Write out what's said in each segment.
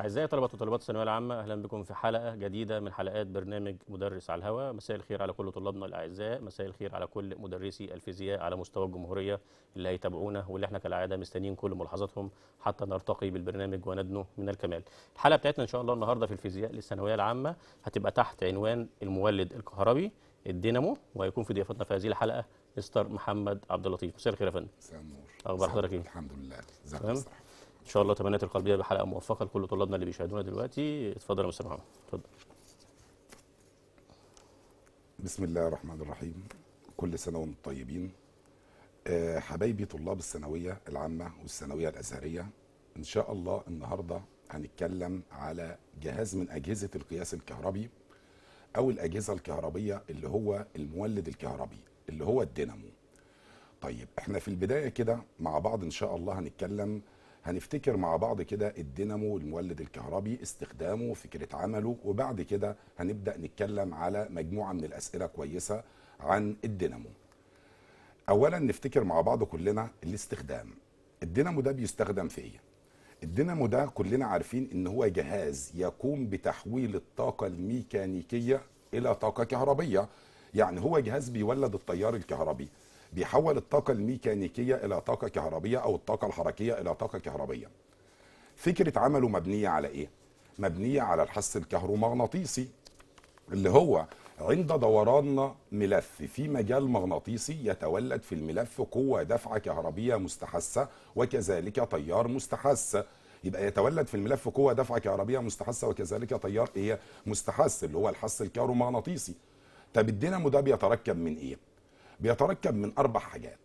أعزائي طلبة وطالبات الثانوية العامة أهلا بكم في حلقة جديدة من حلقات برنامج مدرس على الهواء مساء الخير على كل طلابنا الأعزاء مساء الخير على كل مدرسي الفيزياء على مستوى الجمهورية اللي هيتابعونا واللي احنا كالعادة مستنيين كل ملاحظاتهم حتى نرتقي بالبرنامج وندنو من الكمال الحلقة بتاعتنا إن شاء الله النهاردة في الفيزياء للثانوية العامة هتبقى تحت عنوان المولد الكهربي الدينامو وهيكون في ضيافتنا في هذه الحلقة مستر محمد عبد اللطيف مساء الخير يا فندم مساء النور أخبار حضرتك إيه؟ الحمد لله ازيك شاء الله تمنيات القلبيه بحلقه موفقه لكل طلابنا اللي بيشاهدونا دلوقتي اتفضل يا مستر محمد اتفضل بسم الله الرحمن الرحيم كل سنه وانتم طيبين آه، حبايبي طلاب الثانويه العامه والثانويه الازهريه ان شاء الله النهارده هنتكلم على جهاز من اجهزه القياس الكهربي او الاجهزه الكهربيه اللي هو المولد الكهربي اللي هو الدينامو طيب احنا في البدايه كده مع بعض ان شاء الله هنتكلم هنفتكر مع بعض كده الدينامو والمولد الكهربي استخدامه فكره عمله وبعد كده هنبدا نتكلم على مجموعه من الاسئله كويسه عن الدينامو اولا نفتكر مع بعض كلنا الاستخدام الدينامو ده بيستخدم في ايه الدينامو ده كلنا عارفين ان هو جهاز يقوم بتحويل الطاقه الميكانيكيه الى طاقه كهربيه يعني هو جهاز بيولد التيار الكهربي بيحول الطاقه الميكانيكيه الى طاقه كهربيه او الطاقه الحركيه الى طاقه كهربيه فكره عمله مبنيه على ايه مبنيه على الحس الكهرومغناطيسي اللي هو عند دوران ملف في مجال مغناطيسي يتولد في الملف قوة دفعة كهربية مستحثة وكذلك تيار مستحث يبقى يتولد في الملف قوة دفعة كهربية مستحثة وكذلك تيار ايه مستحث اللي هو الحس الكهرومغناطيسي طب الدينامو ده بيتركب من ايه؟ بيتركب من أربع حاجات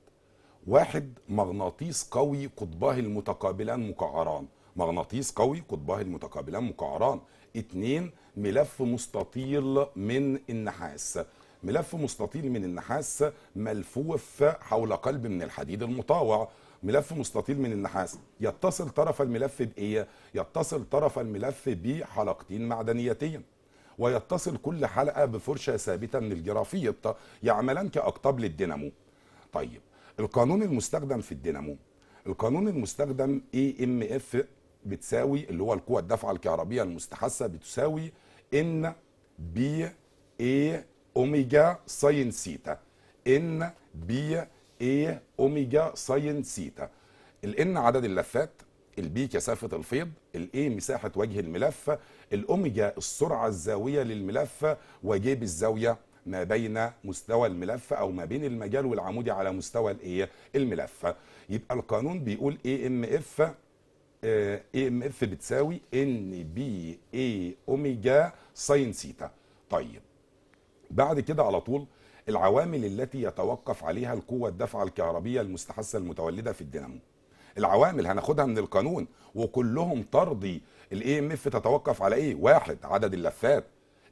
واحد مغناطيس قوي قطباه المتقابلان مقعران مغناطيس قوي قطباه المتقابلان مقعران اتنين ملف مستطيل من النحاس ملف مستطيل من النحاس ملفوف حول قلب من الحديد المطاوع ملف مستطيل من النحاس يتصل طرف الملف بإيه؟ يتصل طرف الملف بحلقتين معدنيتين ويتصل كل حلقة بفرشة ثابتة من الجرافيت يعملان كأقطاب للدينامو طيب القانون المستخدم في الدينامو القانون المستخدم اي ام اف بتساوي اللي هو القوة الدافعة الكهربية المستحثة بتساوي ان بي اي اوميجا ساين سيتا ان بي اي اوميجا ساين سيتا الان عدد اللفات البي كثافه الفيض الاي مساحه وجه الملف الاوميجا السرعه الزاويه للملف وجيب الزاويه ما بين مستوى الملف او ما بين المجال والعمودي على مستوى الايه الملف يبقى القانون بيقول اي ام اف اي ام اف بتساوي ان بي اي اوميجا ساين سيتا طيب بعد كده على طول العوامل التي يتوقف عليها القوة الدفعه الكهربية المستحثة المتولدة في الدينامو العوامل هناخدها من القانون وكلهم ترضي الاي ام اف تتوقف على ايه واحد عدد اللفات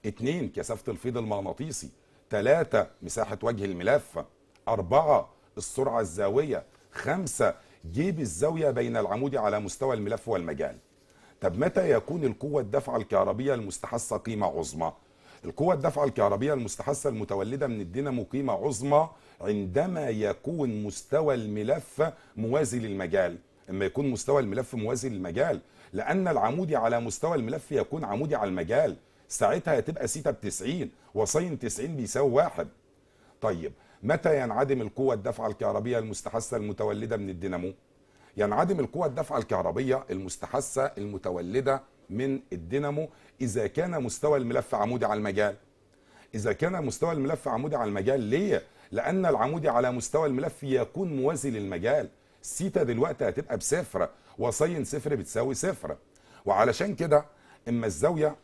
اثنين كثافه الفيض المغناطيسي ثلاثة مساحة وجه الملف أربعة السرعة الزاوية خمسة جيب الزاوية بين العمود على مستوى الملف والمجال طب متى يكون القوة الدفع الكهربية المستحثة قيمة عظمى القوة الدفع الكهربية المستحثة المتولدة من الدينامو قيمة عظمى عندما يكون مستوى الملف موازي للمجال اما يكون مستوى الملف موازي للمجال لان العمودي على مستوى الملف يكون عمودي على المجال ساعتها هتبقى سيتا ب 90 وساين 90 بيساوي واحد طيب متى ينعدم القوة الدفع الكهربية المستحثة المتولدة من الدينامو؟ ينعدم القوة الدفع الكهربية المستحثة المتولدة من الدينامو اذا كان مستوى الملف عمودي على المجال اذا كان مستوى الملف عمودي على المجال ليه لان العمودي على مستوى الملف يكون موازي للمجال سيتا دلوقتي هتبقى بصفر وصين صفر بتساوي صفر وعلشان كده اما الزاويه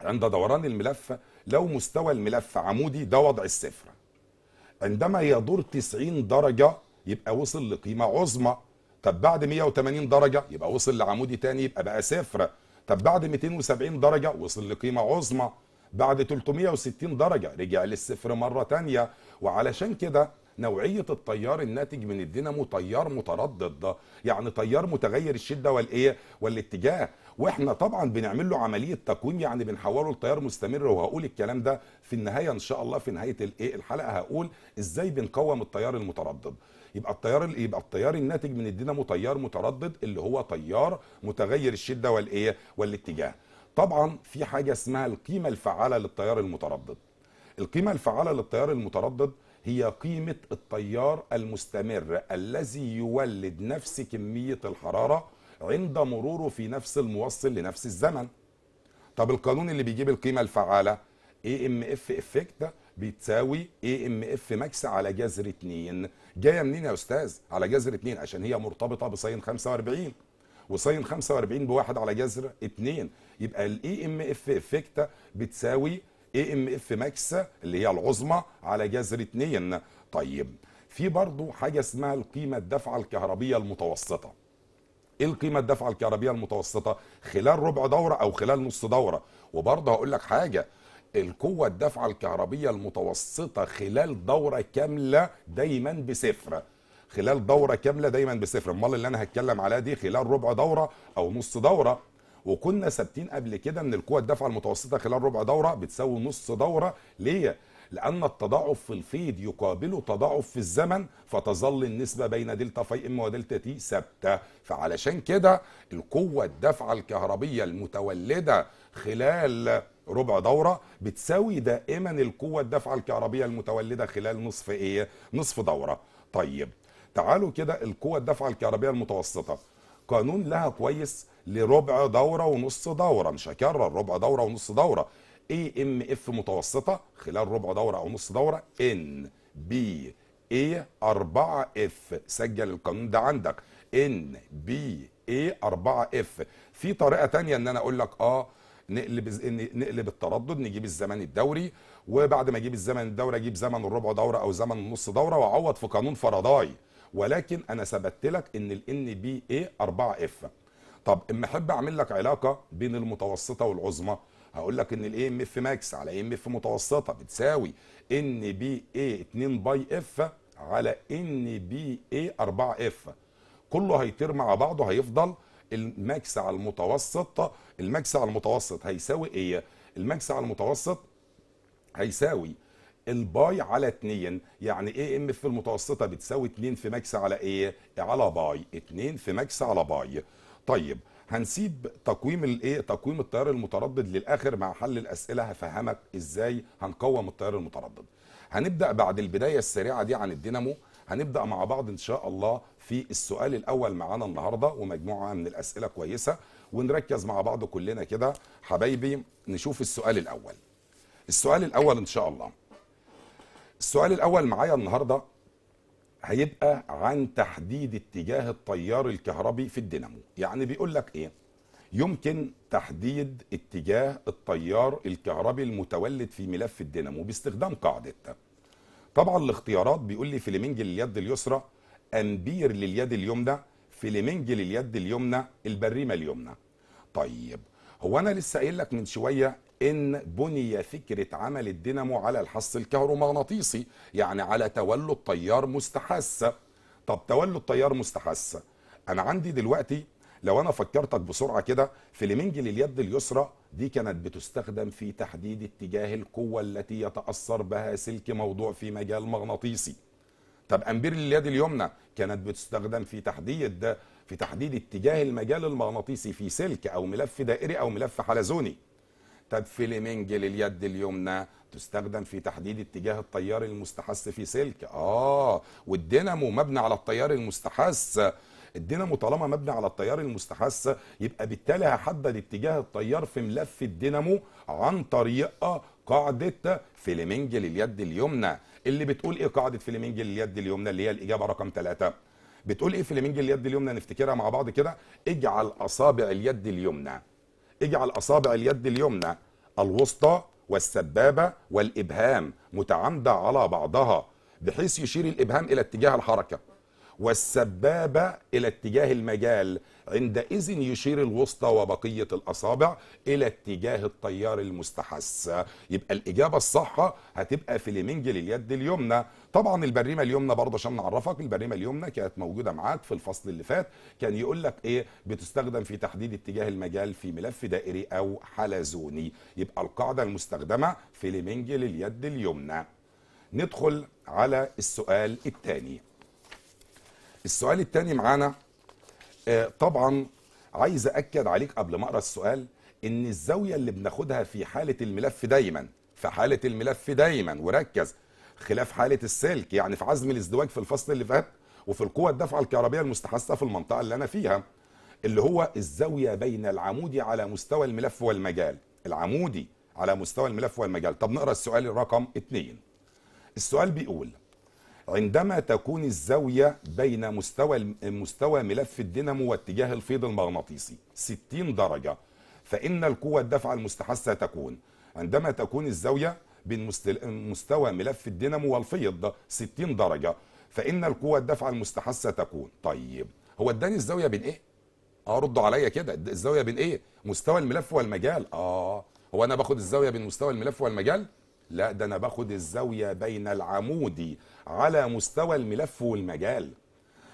عند دوران الملف لو مستوى الملف عمودي ده وضع الصفر عندما يدور 90 درجه يبقى وصل لقيمه عظمى طب بعد 180 درجه يبقى وصل لعمودي تاني يبقى بقى صفر طب بعد 270 درجه وصل لقيمه عظمى بعد 360 درجه رجع للصفر مره تانية وعلشان كده نوعيه التيار الناتج من الدينامو تيار متردد يعني تيار متغير الشده والايه والاتجاه واحنا طبعا بنعمل له عمليه تقويم يعني بنحوله لتيار مستمر وهقول الكلام ده في النهايه ان شاء الله في نهايه الايه الحلقه هقول ازاي بنقوم التيار المتردد يبقى التيار يبقى التيار الناتج من الدينامو تيار متردد اللي هو تيار متغير الشده والايه والاتجاه طبعا في حاجه اسمها القيمه الفعاله للتيار المتردد القيمه الفعاله للتيار المتردد هي قيمه التيار المستمر الذي يولد نفس كميه الحراره عند مروره في نفس الموصل لنفس الزمن طب القانون اللي بيجيب القيمه الفعاله اي ام اف افكت ده بتساوي اي ام اف ماكس على جذر 2 جايه منين يا استاذ على جذر 2 عشان هي مرتبطه بساين 45 وساين 45 بواحد على جذر 2 يبقى الاي ام اف افكت بتساوي اي ام اف ماكس اللي هي العظمى على جذر 2 طيب في برضه حاجه اسمها القيمه الدفعه الكهربيه المتوسطه ايه القيمه الدفع الكهربيه المتوسطه خلال ربع دوره او خلال نص دوره وبرضه هقول لك حاجه القوة الدفع الكهربية المتوسطة خلال دورة كاملة دايما بصفر خلال دورة كاملة دايما بصفر امال اللي انا هتكلم عليها دي خلال ربع دورة او نص دورة وكنا ثابتين قبل كده ان القوة الدفع المتوسطة خلال ربع دورة بتساوي نص دورة ليه؟ لأن التضاعف في الفيض يقابله تضاعف في الزمن فتظل النسبة بين دلتا في ام ودلتا تي ثابتة فعلشان كده القوة الدافعة الكهربية المتولدة خلال ربع دورة بتساوي دائما القوة الدفعة الكهربية المتولدة خلال نصف ايه؟ نصف دورة. طيب تعالوا كده القوة الدفعة الكهربية المتوسطة. قانون لها كويس لربع دورة ونص دورة مش هكرر ربع دورة ونص دورة اي ام اف متوسطه خلال ربع دوره او نص دوره ان بي اي 4 اف سجل القانون ده عندك ان بي اي 4 اف في طريقه تانية ان انا اقول لك اه نقلب نقلب التردد نجيب الزمن الدوري وبعد ما اجيب الزمن الدوري اجيب زمن الربع دوره او زمن النص دوره واعوض في قانون فرضاي ولكن انا ثبتت لك ان الان بي اي 4 اف طب اما احب اعمل لك علاقه بين المتوسطه والعظمى هقول لك ان الاي ام اف ماكس على اي ام اف متوسطه بتساوي ان بي اي 2 باي اف على ان بي اي 4 اف كله هيطير مع بعضه هيفضل الماكس على المتوسط الماكس على المتوسط هيساوي ايه الماكس على المتوسط هيساوي الباي على 2 يعني ايه ام في المتوسطه بتساوي 2 في ماكس على ايه على باي 2 في ماكس على باي طيب هنسيب تقويم الايه تقويم التيار المتردد للاخر مع حل الاسئله هفهمك ازاي هنقوم التيار المتردد هنبدا بعد البدايه السريعه دي عن الدينامو هنبدا مع بعض ان شاء الله في السؤال الاول معانا النهارده ومجموعه من الاسئله كويسه ونركز مع بعض كلنا كده حبايبي نشوف السؤال الاول السؤال الاول ان شاء الله السؤال الاول معايا النهارده هيبقى عن تحديد اتجاه التيار الكهربي في الدينامو يعني بيقول لك ايه يمكن تحديد اتجاه التيار الكهربي المتولد في ملف الدينامو باستخدام قاعده طبعا الاختيارات بيقول لي فليمنج لليد اليسرى امبير لليد اليمنى فليمنج لليد اليمنى البريمه اليمنى طيب هو انا لسه قايل لك من شويه إن بني فكرة عمل الدينامو على الحص الكهرومغناطيسي يعني على تولد تيار مستحس طب تولد تيار مستحس أنا عندي دلوقتي لو أنا فكرتك بسرعة كده فليمنج لليد اليسرى دي كانت بتستخدم في تحديد اتجاه القوة التي يتأثر بها سلك موضوع في مجال مغناطيسي طب أمبير لليد اليمنى كانت بتستخدم في تحديد في تحديد اتجاه المجال المغناطيسي في سلك أو ملف دائري أو ملف حلزوني طب منج لليد اليمنى تستخدم في تحديد اتجاه التيار المستحث في سلك اه والدينامو مبني على التيار المستحث الدينامو طالما مبني على التيار المستحث يبقى بالتالي هحدد اتجاه التيار في ملف الدينامو عن طريق قاعده فليمنج لليد اليمنى اللي بتقول ايه قاعده فليمنج لليد اليمنى اللي هي الاجابه رقم ثلاثه بتقول ايه فليمنج اليد اليمنى نفتكرها مع بعض كده اجعل اصابع اليد اليمنى اجعل اصابع اليد اليمنى الوسطى والسبابه والابهام متعامده على بعضها بحيث يشير الابهام الى اتجاه الحركه والسبابة إلى اتجاه المجال عندئذ يشير الوسطى وبقية الأصابع إلى اتجاه التيار المستحث يبقى الإجابة الصح هتبقى في اليمنجل اليد اليمنى طبعا البريمة اليمنى برضه عشان نعرفك البريمة اليمنى كانت موجودة معاك في الفصل اللي فات كان يقول لك إيه بتستخدم في تحديد اتجاه المجال في ملف دائري أو حلزوني يبقى القاعدة المستخدمة في اليمنجل اليد اليمنى ندخل على السؤال الثاني السؤال الثاني معانا آه، طبعا عايز اكد عليك قبل ما اقرا السؤال ان الزاويه اللي بناخدها في حاله الملف دايما في حاله الملف دايما وركز خلاف حاله السلك يعني في عزم الازدواج في الفصل اللي فات وفي القوى الدفعه الكهربيه المستحثه في المنطقه اللي انا فيها اللي هو الزاويه بين العمودي على مستوى الملف والمجال العمودي على مستوى الملف والمجال طب نقرا السؤال رقم 2 السؤال بيقول عندما تكون الزاوية بين مستوى مستوى ملف الدينامو واتجاه الفيض المغناطيسي 60 درجة فإن القوة الدافعة المستحثة تكون عندما تكون الزاوية بين مستوى ملف الدينامو والفيض 60 درجة فإن القوة الدافعة المستحثة تكون طيب هو اداني الزاوية بين إيه؟ اه ردوا عليا كده الزاوية بين إيه؟ مستوى الملف والمجال آه هو أنا باخد الزاوية بين مستوى الملف والمجال؟ لا ده انا باخد الزاويه بين العمودي على مستوى الملف والمجال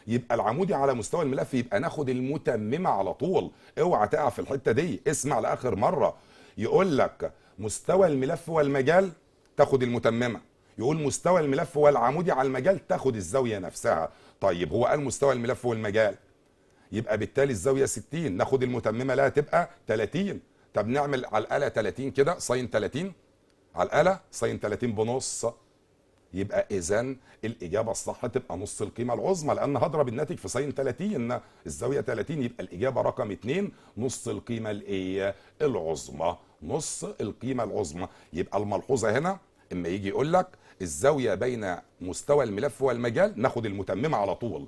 يبقى العمودي على مستوى الملف يبقى ناخد المتممه على طول اوعى تقع في الحته دي اسمع لاخر مره يقول لك مستوى الملف والمجال تاخد المتممه يقول مستوى الملف والعمودي على المجال تاخد الزاويه نفسها طيب هو قال مستوى الملف والمجال يبقى بالتالي الزاويه 60 ناخد المتممه لها تبقى 30 طب نعمل على الاله 30 كده ساين 30 على الاله ساين 30 بنص يبقى اذا الاجابه الصح تبقى نص القيمه العظمى لان هضرب الناتج في ساين 30 الزاويه 30 يبقى الاجابه رقم 2 نص القيمه الايه العظمى نص القيمه العظمى يبقى الملحوظه هنا اما يجي يقول لك الزاويه بين مستوى الملف والمجال ناخد المتممه على طول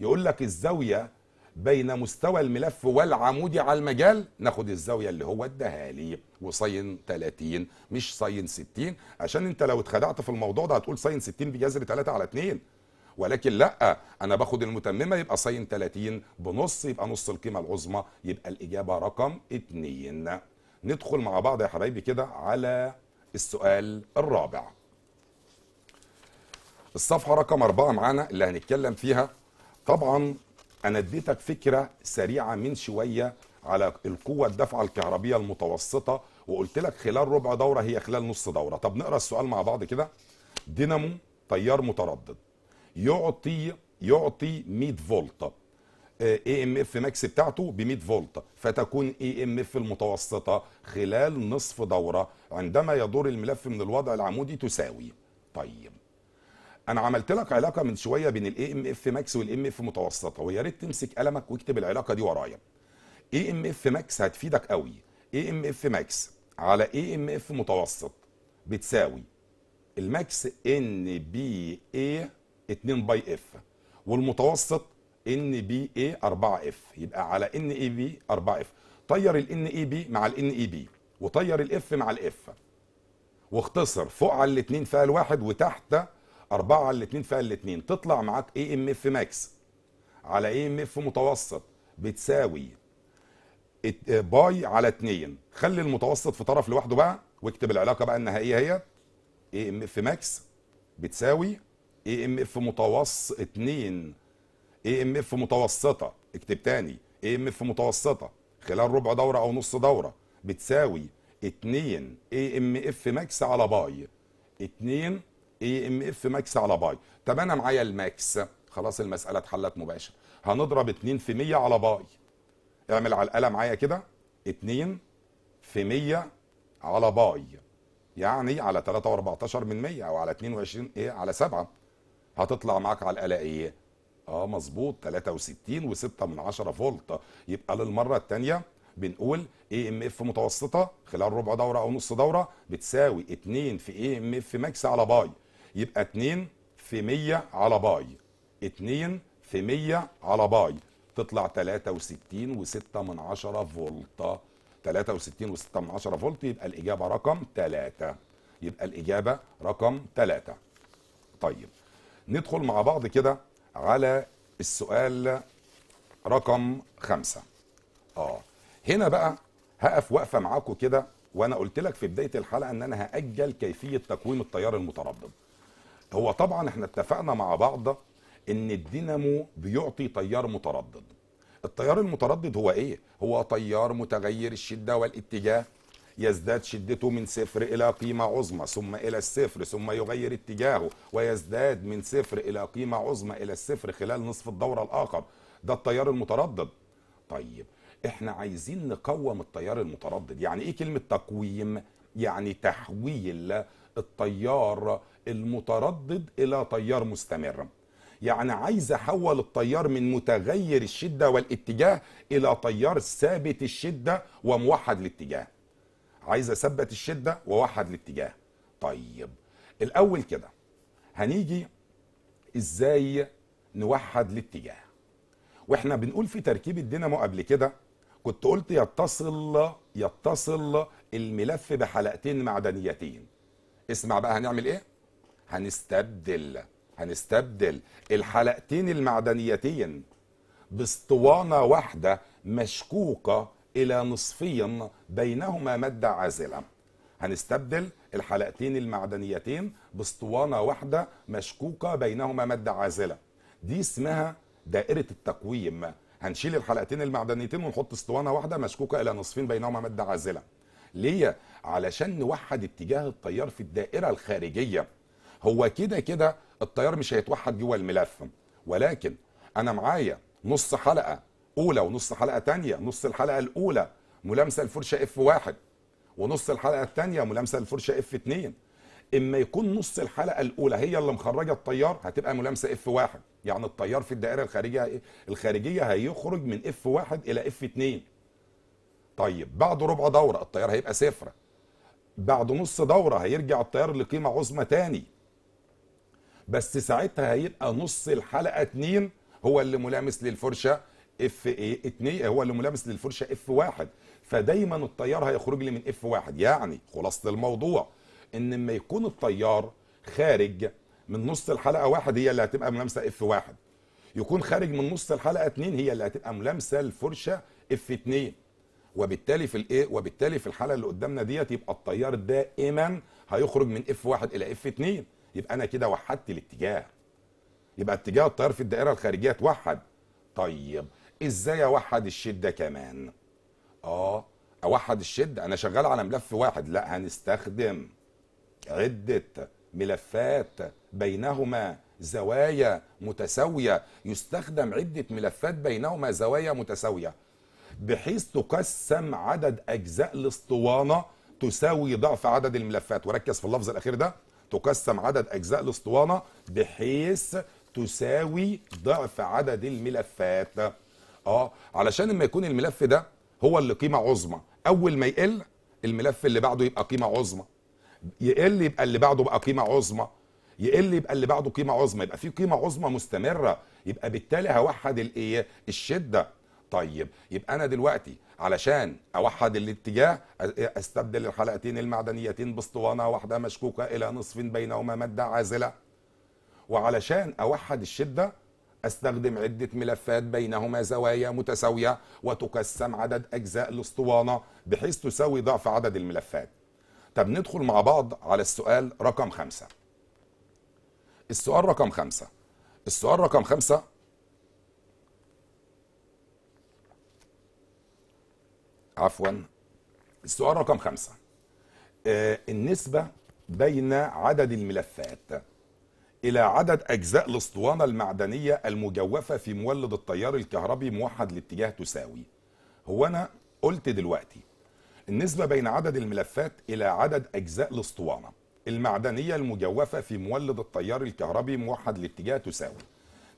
يقول لك الزاويه بين مستوى الملف والعمودي على المجال ناخد الزاويه اللي هو اداها لي وصين 30 مش صين 60 عشان انت لو اتخدعت في الموضوع ده هتقول صين 60 بجذر 3 على 2 ولكن لا انا باخد المتممه يبقى صين 30 بنص يبقى نص القيمه العظمى يبقى الاجابه رقم 2 ندخل مع بعض يا حبايبي كده على السؤال الرابع الصفحه رقم 4 معانا اللي هنتكلم فيها طبعا انا اديتك فكره سريعه من شويه على القوه الدفع الكهربيه المتوسطه وقلت لك خلال ربع دوره هي خلال نص دوره طب نقرا السؤال مع بعض كده دينامو تيار متردد يعطي يعطي 100 فولت اي ام اف ماكس بتاعته ب 100 فولت فتكون اي ام اف المتوسطه خلال نصف دوره عندما يدور الملف من الوضع العمودي تساوي طيب انا عملت لك علاقه من شويه بين الاي ام اف ماكس والام اف متوسطه ويا ريت تمسك قلمك واكتب العلاقه دي ورايا اي ام اف ماكس هتفيدك قوي اي ام اف ماكس على اي ام اف متوسط بتساوي الماكس ان بي اي 2 باي اف والمتوسط ان بي اي 4 اف يبقى على ان اي بي 4 اف طير الان اي بي مع الان اي بي وطير الاف مع الاف واختصر فوق على الاثنين فيها الواحد وتحت 4 على في فيها 2 تطلع معاك اي ام اف ماكس على اي ام اف متوسط بتساوي باي على 2 خلي المتوسط في طرف لوحده بقى واكتب العلاقه بقى النهائيه هي اي ام اف ماكس بتساوي اي ام اف متوسط 2 اي ام اف متوسطه اكتب تاني اي ام اف متوسطه خلال ربع دوره او نص دوره بتساوي 2 اي ام اف ماكس على باي 2 اي ام اف ماكس على باي طب انا معايا الماكس خلاص المساله اتحلت مباشر هنضرب 2 في 100 على باي اعمل على القلم معايا كده 2 في 100 على باي يعني على 3 و14 من 100 او على 22 ايه على 7 هتطلع معاك على الآلة ايه اه مظبوط 63 و6 من 10 فولت يبقى للمره الثانيه بنقول اي ام اف متوسطه خلال ربع دوره او نص دوره بتساوي 2 في اي ام اف ماكس على باي يبقى 2 في 100 على باي 2 في 100 على باي تطلع 63 و6 من 10 فولت 63 و6 من 10 فولت يبقى الإجابة رقم 3 يبقى الإجابة رقم 3 طيب ندخل مع بعض كده على السؤال رقم 5 اه هنا بقى هقف واقفة معاكم كده وأنا قلت لك في بداية الحلقة إن أنا هأجل كيفية تقويم التيار المتردد هو طبعا احنا اتفقنا مع بعض ان الدينامو بيعطي تيار متردد التيار المتردد هو ايه هو تيار متغير الشده والاتجاه يزداد شدته من صفر إلى قيمة عظمى ثم إلى الصفر ثم يغير اتجاهه ويزداد من صفر إلى قيمة عظمى إلى الصفر خلال نصف الدورة الآخر ده التيار المتردد طيب احنا عايزين نقوم التيار المتردد يعني ايه كلمة تقويم يعني تحويل التيار المتردد الى تيار مستمر يعني عايز احول التيار من متغير الشده والاتجاه الى تيار ثابت الشده وموحد الاتجاه عايز اثبت الشده ووحد الاتجاه طيب الاول كده هنيجي ازاي نوحد الاتجاه واحنا بنقول في تركيب الدينامو قبل كده كنت قلت يتصل يتصل الملف بحلقتين معدنيتين اسمع بقى هنعمل ايه هنستبدل هنستبدل الحلقتين المعدنيتين باسطوانة واحدة مشكوكة إلى نصفين بينهما مادة عازلة هنستبدل الحلقتين المعدنيتين باسطوانة واحدة مشكوكة بينهما مادة عازلة دي اسمها دائرة التقويم هنشيل الحلقتين المعدنيتين ونحط اسطوانة واحدة مشكوكة إلى نصفين بينهما مادة عازلة ليه علشان نوحد اتجاه التيار في الدائره الخارجيه هو كده كده التيار مش هيتوحد جوه الملف ولكن انا معايا نص حلقه اولى ونص حلقه تانية نص الحلقه الاولى ملامسه الفرشه اف واحد ونص الحلقه التانية ملامسه الفرشه اف اتنين اما يكون نص الحلقه الاولى هي اللي مخرجه التيار هتبقى ملامسه اف واحد يعني التيار في الدائره الخارجيه الخارجيه هيخرج من اف واحد الى اف اتنين طيب بعد ربع دوره الطيار هيبقى سفره بعد نص دوره هيرجع الطيار لقيمه عظمى تاني بس ساعتها هيبقى نص الحلقه اتنين هو اللي ملامس للفرشه اف ايه اتنين هو اللي ملامس للفرشه اف واحد فدايما الطيار هيخرج لي من اف واحد يعني خلاصه الموضوع ان لما يكون الطيار خارج من نص الحلقه واحد هي اللي هتبقى ملامسه اف واحد يكون خارج من نص الحلقه اتنين هي اللي هتبقى ملامسه الفرشه اف اتنين وبالتالي في الايه وبالتالي في الحاله اللي قدامنا ديت يبقى التيار دائما هيخرج من اف 1 الى اف 2 يبقى انا كده وحدت الاتجاه يبقى اتجاه التيار في الدائره الخارجيه اتوحد طيب ازاي اوحد الشده كمان اه اوحد الشده انا شغال على ملف واحد لا هنستخدم عده ملفات بينهما زوايا متساويه يستخدم عده ملفات بينهما زوايا متساويه بحيث تقسم عدد أجزاء الاسطوانة تساوي ضعف عدد الملفات وركز في اللفظ الأخير ده تقسم عدد أجزاء الاسطوانة بحيث تساوي ضعف عدد الملفات اه علشان لما يكون الملف ده هو اللي قيمة عظمى أول ما يقل الملف اللي بعده يبقى قيمة عظمى يقل يبقى اللي بعده بقى قيمة عظمى يقل يبقى اللي بعده قيمه عظمى يبقى في قيمه عظمى مستمره يبقى بالتالي هوحد الايه الشده طيب يبقى انا دلوقتي علشان اوحد الاتجاه استبدل الحلقتين المعدنيتين باسطوانه واحده مشكوكه الى نصف بينهما ماده عازله وعلشان اوحد الشده استخدم عده ملفات بينهما زوايا متساويه وتقسم عدد اجزاء الاسطوانه بحيث تساوي ضعف عدد الملفات طب ندخل مع بعض على السؤال رقم خمسة السؤال رقم خمسة السؤال رقم خمسة عفوا السؤال رقم خمسة آه، النسبة بين عدد الملفات إلى عدد أجزاء الأسطوانة المعدنية المجوفة في مولد التيار الكهربي موحد الاتجاه تساوي هو أنا قلت دلوقتي النسبة بين عدد الملفات إلى عدد أجزاء الأسطوانة المعدنية المجوفة في مولد التيار الكهربي موحد الاتجاه تساوي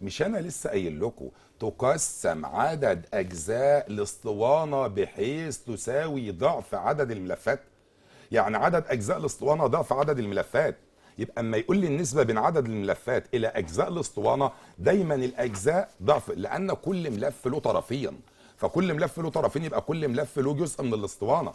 مش انا لسه قايل لكم تقسم عدد اجزاء الاسطوانه بحيث تساوي ضعف عدد الملفات يعني عدد اجزاء الاسطوانه ضعف عدد الملفات يبقى اما يقول لي النسبه بين عدد الملفات الى اجزاء الاسطوانه دايما الاجزاء ضعف لان كل ملف له طرفين فكل ملف له طرفين يبقى كل ملف له جزء من الاسطوانه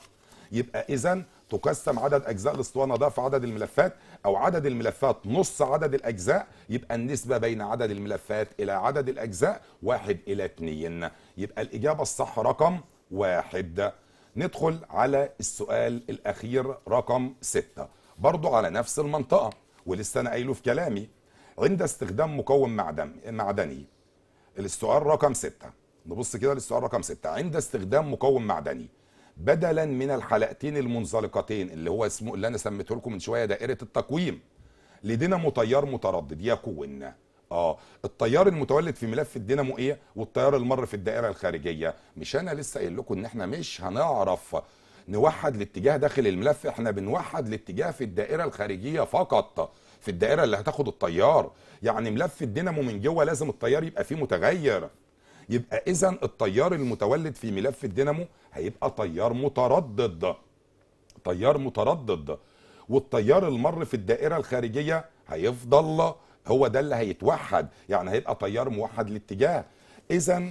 يبقى اذا تقسم عدد اجزاء الاسطوانه ده في عدد الملفات او عدد الملفات نص عدد الاجزاء يبقى النسبه بين عدد الملفات الى عدد الاجزاء واحد الى اثنين يبقى الاجابه الصح رقم واحد ندخل على السؤال الاخير رقم ستة برضو على نفس المنطقه ولسه انا قايله في كلامي عند استخدام مكون معدني السؤال رقم ستة نبص كده للسؤال رقم ستة عند استخدام مكون معدني بدلا من الحلقتين المنزلقتين اللي هو اسمه اللي انا سميته لكم من شويه دائره التقويم لدينامو تيار متردد يكون اه التيار المتولد في ملف الدينامو ايه والتيار المر في الدائره الخارجيه مش انا لسه قايل لكم ان احنا مش هنعرف نوحد الاتجاه داخل الملف احنا بنوحد الاتجاه في الدائره الخارجيه فقط في الدائره اللي هتاخد التيار يعني ملف الدينامو من جوه لازم التيار يبقى فيه متغير يبقى اذا التيار المتولد في ملف الدينامو هيبقى تيار متردد تيار متردد والتيار المر في الدائره الخارجيه هيفضل هو ده اللي هيتوحد يعني هيبقى تيار موحد الاتجاه اذا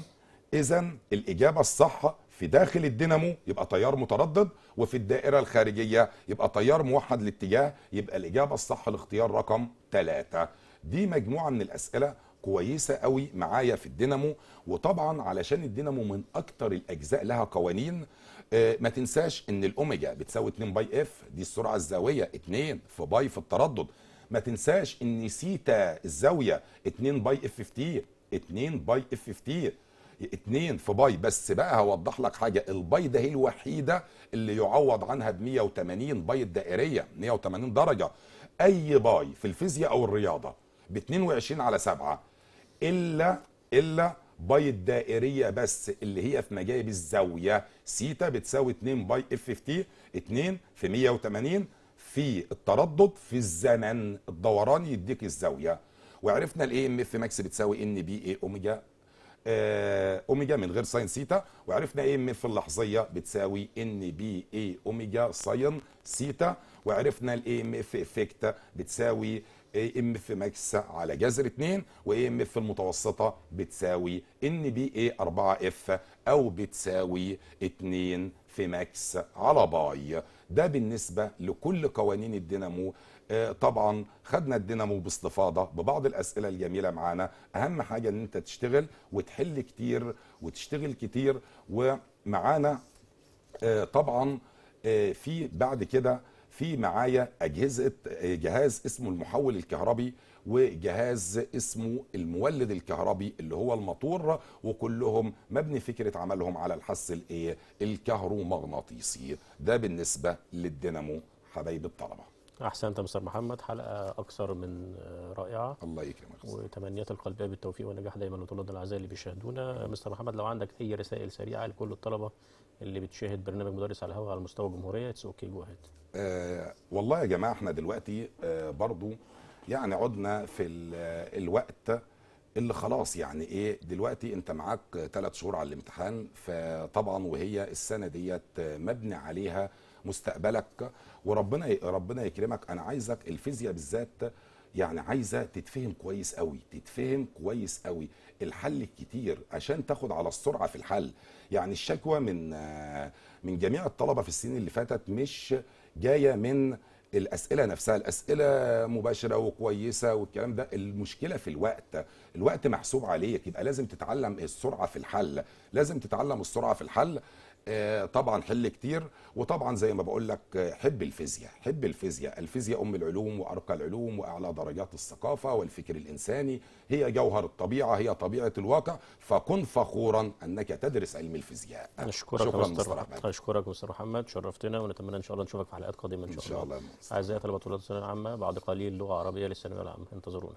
اذا الاجابه الصح في داخل الدينامو يبقى تيار متردد وفي الدائره الخارجيه يبقى تيار موحد الاتجاه يبقى الاجابه الصح الاختيار رقم 3 دي مجموعه من الاسئله كويسه قوي معايا في الدينامو وطبعا علشان الدينامو من اكتر الاجزاء لها قوانين آه، ما تنساش ان الاوميجا بتساوي 2 باي اف دي السرعه الزاويه 2 في باي في التردد ما تنساش ان سيتا الزاويه 2 باي اف في تي 2 باي اف في تي 2 في باي بس بقى هوضح لك حاجه الباي ده هي الوحيده اللي يعوض عنها ب 180 باي الدائريه 180 درجه اي باي في الفيزياء او الرياضه ب 22 على 7 الا الا باي الدائريه بس اللي هي في مجايب الزاويه سيتا بتساوي 2 باي اف في تي 2 في 180 في التردد في الزمن الدوران يديك الزاويه وعرفنا الاي ام اف ماكس بتساوي ان بي اي اوميجا آه اوميجا من غير ساين سيتا وعرفنا اي ام اف اللحظيه بتساوي ان بي اي اوميجا ساين سيتا وعرفنا الاي ام اف افكت بتساوي اي ام اف ماكس على جذر 2 واي ام اف المتوسطه بتساوي ان بي اي 4 اف او بتساوي 2 في ماكس على باي ده بالنسبه لكل قوانين الدينامو آه، طبعا خدنا الدينامو باستفاضه ببعض الاسئله الجميله معانا اهم حاجه ان انت تشتغل وتحل كتير وتشتغل كتير ومعانا آه، طبعا آه، في بعد كده في معايا اجهزه جهاز اسمه المحول الكهربي وجهاز اسمه المولد الكهربي اللي هو الماتور وكلهم مبني فكره عملهم على الحس الايه الكهرومغناطيسي ده بالنسبه للدينامو حبايب الطلبه احسنت يا مستر محمد حلقه اكثر من رائعه الله يكرمك وتمنيات القلبيه بالتوفيق والنجاح دايما لطلاب الاعزاء اللي بيشاهدونا مستر محمد لو عندك اي رسائل سريعه لكل الطلبه اللي بتشاهد برنامج مدرس على الهواء على مستوى الجمهوريه اتس اوكي جو آه، والله يا جماعه احنا دلوقتي آه برضو يعني عدنا في آه، الوقت اللي خلاص يعني ايه دلوقتي انت معاك ثلاث شهور على الامتحان فطبعا وهي السنه ديت مبني عليها مستقبلك وربنا ربنا يكرمك انا عايزك الفيزياء بالذات يعني عايزه تتفهم كويس قوي تتفهم كويس قوي الحل الكتير عشان تاخد على السرعه في الحل يعني الشكوى من من جميع الطلبه في السنين اللي فاتت مش جايه من الاسئله نفسها الاسئله مباشره وكويسه والكلام ده المشكله في الوقت الوقت محسوب عليك يبقى لازم تتعلم السرعه في الحل لازم تتعلم السرعه في الحل آه، طبعا حل كتير وطبعا زي ما بقول لك آه، حب الفيزياء حب الفيزياء الفيزياء ام العلوم وارقى العلوم واعلى درجات الثقافه والفكر الانساني هي جوهر الطبيعه هي طبيعه الواقع فكن فخورا انك تدرس علم الفيزياء اشكرك شكرا مستر احمد اشكرك مستر محمد شرفتنا ونتمنى ان شاء الله نشوفك في حلقات قادمه ان شاء, إن شاء الله, اعزائي طلبه طلاب الثانويه العامه بعد قليل لغه عربيه للثانويه العامه انتظرونا